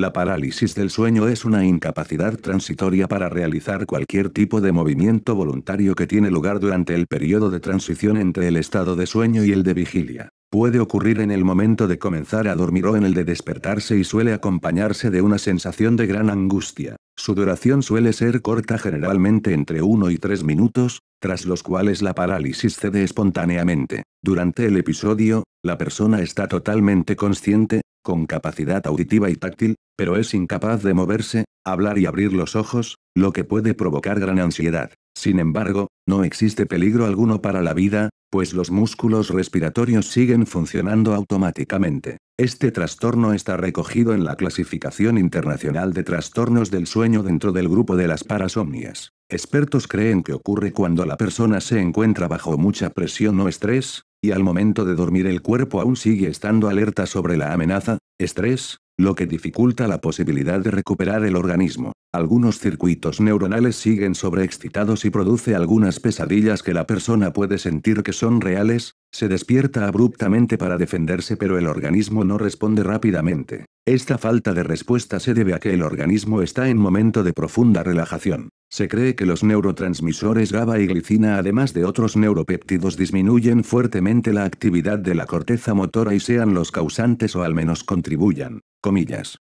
La parálisis del sueño es una incapacidad transitoria para realizar cualquier tipo de movimiento voluntario que tiene lugar durante el periodo de transición entre el estado de sueño y el de vigilia. Puede ocurrir en el momento de comenzar a dormir o en el de despertarse y suele acompañarse de una sensación de gran angustia. Su duración suele ser corta generalmente entre 1 y 3 minutos, tras los cuales la parálisis cede espontáneamente. Durante el episodio, la persona está totalmente consciente, con capacidad auditiva y táctil, pero es incapaz de moverse, hablar y abrir los ojos, lo que puede provocar gran ansiedad. Sin embargo, no existe peligro alguno para la vida, pues los músculos respiratorios siguen funcionando automáticamente. Este trastorno está recogido en la clasificación internacional de trastornos del sueño dentro del grupo de las parasomnias. Expertos creen que ocurre cuando la persona se encuentra bajo mucha presión o estrés, y al momento de dormir el cuerpo aún sigue estando alerta sobre la amenaza, estrés, lo que dificulta la posibilidad de recuperar el organismo. Algunos circuitos neuronales siguen sobreexcitados y produce algunas pesadillas que la persona puede sentir que son reales, se despierta abruptamente para defenderse pero el organismo no responde rápidamente. Esta falta de respuesta se debe a que el organismo está en momento de profunda relajación. Se cree que los neurotransmisores GABA y glicina además de otros neuropéptidos disminuyen fuertemente la actividad de la corteza motora y sean los causantes o al menos contribuyan, comillas,